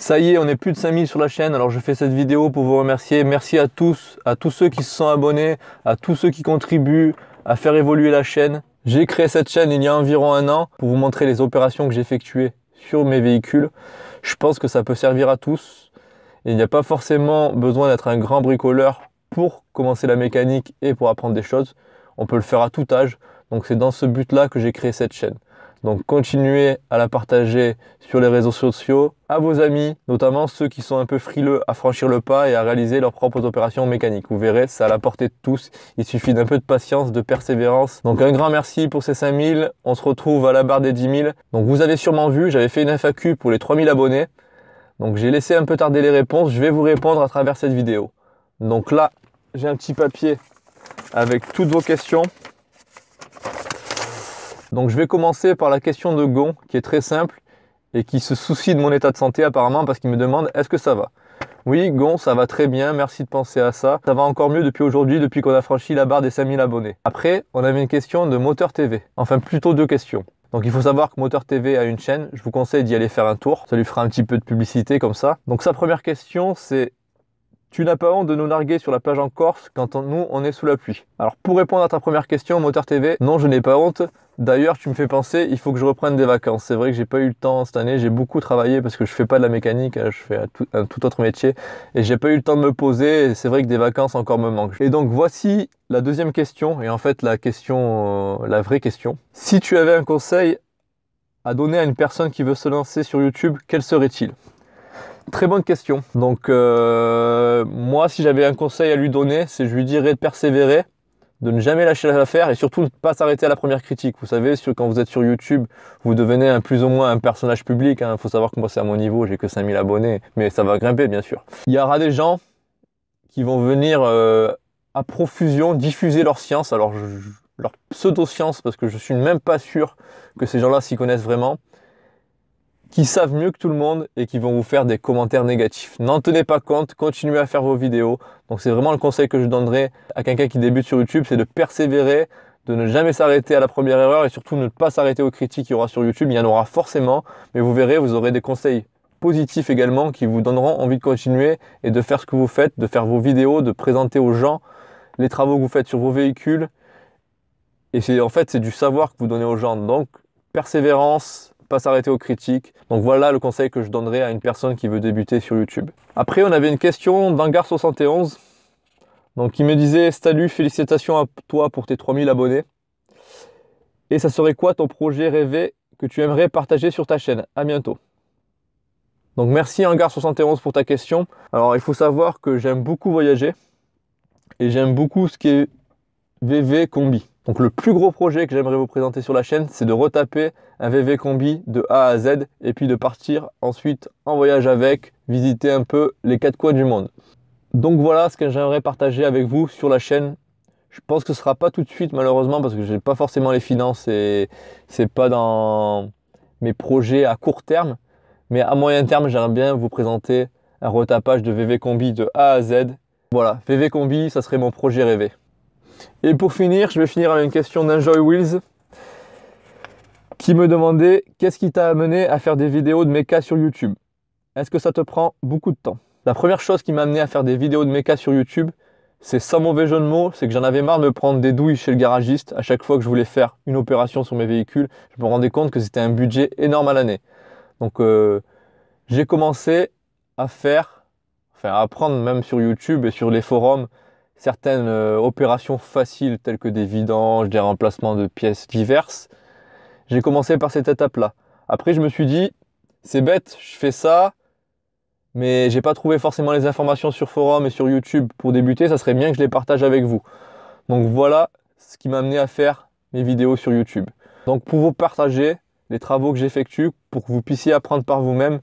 Ça y est, on est plus de 5000 sur la chaîne, alors je fais cette vidéo pour vous remercier. Merci à tous, à tous ceux qui se sont abonnés, à tous ceux qui contribuent à faire évoluer la chaîne. J'ai créé cette chaîne il y a environ un an pour vous montrer les opérations que j'ai effectuées sur mes véhicules. Je pense que ça peut servir à tous. il n'y a pas forcément besoin d'être un grand bricoleur pour commencer la mécanique et pour apprendre des choses. On peut le faire à tout âge. Donc c'est dans ce but-là que j'ai créé cette chaîne. Donc continuez à la partager sur les réseaux sociaux, à vos amis, notamment ceux qui sont un peu frileux à franchir le pas et à réaliser leurs propres opérations mécaniques. Vous verrez, ça à la portée de tous. Il suffit d'un peu de patience, de persévérance. Donc un grand merci pour ces 5000. On se retrouve à la barre des 10 000. Donc vous avez sûrement vu, j'avais fait une FAQ pour les 3000 abonnés. Donc j'ai laissé un peu tarder les réponses. Je vais vous répondre à travers cette vidéo. Donc là, j'ai un petit papier avec toutes vos questions. Donc je vais commencer par la question de Gon, qui est très simple et qui se soucie de mon état de santé apparemment parce qu'il me demande est-ce que ça va Oui, Gon, ça va très bien, merci de penser à ça. Ça va encore mieux depuis aujourd'hui, depuis qu'on a franchi la barre des 5000 abonnés. Après, on avait une question de Moteur TV. Enfin, plutôt deux questions. Donc il faut savoir que Moteur TV a une chaîne, je vous conseille d'y aller faire un tour, ça lui fera un petit peu de publicité comme ça. Donc sa première question c'est tu n'as pas honte de nous narguer sur la plage en Corse quand nous on est sous la pluie. Alors pour répondre à ta première question, Moteur TV, non je n'ai pas honte. D'ailleurs tu me fais penser, il faut que je reprenne des vacances. C'est vrai que j'ai pas eu le temps cette année, j'ai beaucoup travaillé parce que je fais pas de la mécanique, hein, je fais un tout, autre métier et j'ai pas eu le temps de me poser. Et c'est vrai que des vacances encore me manquent. Et donc voici la deuxième question et en fait la question, euh, la vraie question. Si tu avais un conseil à donner à une personne qui veut se lancer sur YouTube, quel serait-il Très bonne question. Donc euh, moi, si j'avais un conseil à lui donner, c'est je lui dirais de persévérer, de ne jamais lâcher l'affaire et surtout de ne pas s'arrêter à la première critique. Vous savez, sur, quand vous êtes sur YouTube, vous devenez un, plus ou moins un personnage public. Il hein. faut savoir que moi, c'est à mon niveau, j'ai que 5000 abonnés, mais ça va grimper, bien sûr. Il y aura des gens qui vont venir euh, à profusion diffuser leur science, alors leur pseudo-science, parce que je suis même pas sûr que ces gens-là s'y connaissent vraiment qui savent mieux que tout le monde et qui vont vous faire des commentaires négatifs. N'en tenez pas compte, continuez à faire vos vidéos. Donc c'est vraiment le conseil que je donnerai à quelqu'un qui débute sur YouTube, c'est de persévérer, de ne jamais s'arrêter à la première erreur et surtout ne pas s'arrêter aux critiques qu'il y aura sur YouTube. Il y en aura forcément, mais vous verrez, vous aurez des conseils positifs également qui vous donneront envie de continuer et de faire ce que vous faites, de faire vos vidéos, de présenter aux gens les travaux que vous faites sur vos véhicules. Et en fait c'est du savoir que vous donnez aux gens. Donc persévérance, pas s'arrêter aux critiques. Donc voilà le conseil que je donnerais à une personne qui veut débuter sur YouTube. Après, on avait une question d'Angar71. Donc il me disait Salut, félicitations à toi pour tes 3000 abonnés. Et ça serait quoi ton projet rêvé que tu aimerais partager sur ta chaîne À bientôt. Donc merci Angar71 pour ta question. Alors il faut savoir que j'aime beaucoup voyager et j'aime beaucoup ce qui est VV combi. Donc le plus gros projet que j'aimerais vous présenter sur la chaîne, c'est de retaper un VV Combi de A à Z et puis de partir ensuite en voyage avec, visiter un peu les quatre coins du monde. Donc voilà ce que j'aimerais partager avec vous sur la chaîne. Je pense que ce ne sera pas tout de suite malheureusement parce que je n'ai pas forcément les finances et c'est pas dans mes projets à court terme. Mais à moyen terme, j'aimerais bien vous présenter un retapage de VV Combi de A à Z. Voilà, VV Combi, ça serait mon projet rêvé. Et pour finir, je vais finir avec une question d'Enjoy Wheels qui me demandait qu'est-ce qui t'a amené à faire des vidéos de méca sur YouTube Est-ce que ça te prend beaucoup de temps La première chose qui m'a amené à faire des vidéos de méca sur YouTube, c'est sans mauvais jeu de mots, c'est que j'en avais marre de me prendre des douilles chez le garagiste à chaque fois que je voulais faire une opération sur mes véhicules. Je me rendais compte que c'était un budget énorme à l'année. Donc euh, j'ai commencé à faire, enfin à apprendre même sur YouTube et sur les forums certaines euh, opérations faciles telles que des vidanges, des remplacements de pièces diverses. J'ai commencé par cette étape-là. Après, je me suis dit, c'est bête, je fais ça, mais j'ai pas trouvé forcément les informations sur forum et sur YouTube pour débuter. Ça serait bien que je les partage avec vous. Donc voilà ce qui m'a amené à faire mes vidéos sur YouTube. Donc pour vous partager les travaux que j'effectue, pour que vous puissiez apprendre par vous-même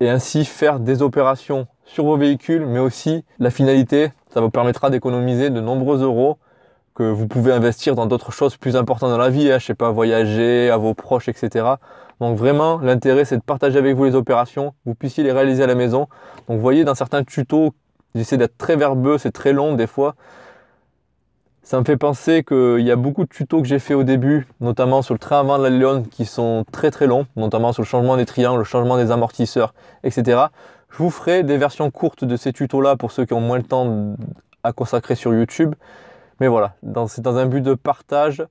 et ainsi faire des opérations sur vos véhicules, mais aussi la finalité. Ça vous permettra d'économiser de nombreux euros que vous pouvez investir dans d'autres choses plus importantes dans la vie, hein, je ne sais pas, voyager, à vos proches, etc. Donc vraiment, l'intérêt, c'est de partager avec vous les opérations, vous puissiez les réaliser à la maison. Donc vous voyez, dans certains tutos, j'essaie d'être très verbeux, c'est très long des fois. Ça me fait penser qu'il y a beaucoup de tutos que j'ai fait au début, notamment sur le train avant de la Lyon, qui sont très très longs, notamment sur le changement des triangles, le changement des amortisseurs, etc. Je vous ferai des versions courtes de ces tutos-là pour ceux qui ont moins le temps à consacrer sur YouTube. Mais voilà, c'est dans un but de partage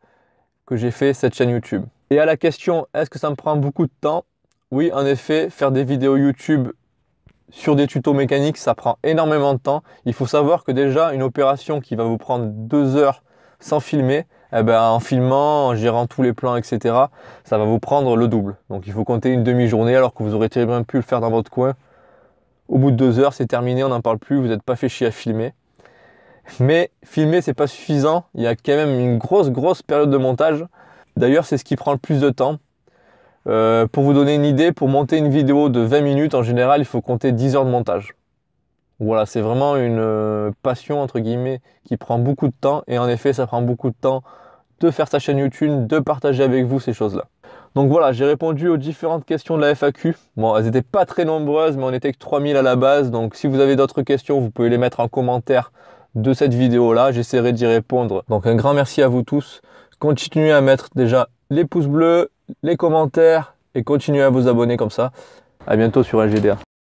que j'ai fait cette chaîne YouTube. Et à la question, est-ce que ça me prend beaucoup de temps Oui, en effet, faire des vidéos YouTube sur des tutos mécaniques, ça prend énormément de temps. Il faut savoir que déjà, une opération qui va vous prendre deux heures sans filmer, eh ben, en filmant, en gérant tous les plans, etc., ça va vous prendre le double. Donc il faut compter une demi-journée alors que vous aurez très bien pu le faire dans votre coin au bout de deux heures, c'est terminé, on n'en parle plus, vous n'êtes pas fait chier à filmer. Mais filmer, c'est pas suffisant. Il y a quand même une grosse, grosse période de montage. D'ailleurs, c'est ce qui prend le plus de temps. Euh, pour vous donner une idée, pour monter une vidéo de 20 minutes, en général, il faut compter 10 heures de montage. Voilà, c'est vraiment une euh, passion, entre guillemets, qui prend beaucoup de temps. Et en effet, ça prend beaucoup de temps de faire sa chaîne YouTube, de partager avec vous ces choses-là. Donc voilà, j'ai répondu aux différentes questions de la FAQ. Bon, elles n'étaient pas très nombreuses, mais on n'était que 3000 à la base. Donc si vous avez d'autres questions, vous pouvez les mettre en commentaire de cette vidéo-là. J'essaierai d'y répondre. Donc un grand merci à vous tous. Continuez à mettre déjà les pouces bleus, les commentaires et continuez à vous abonner comme ça. À bientôt sur LGDA.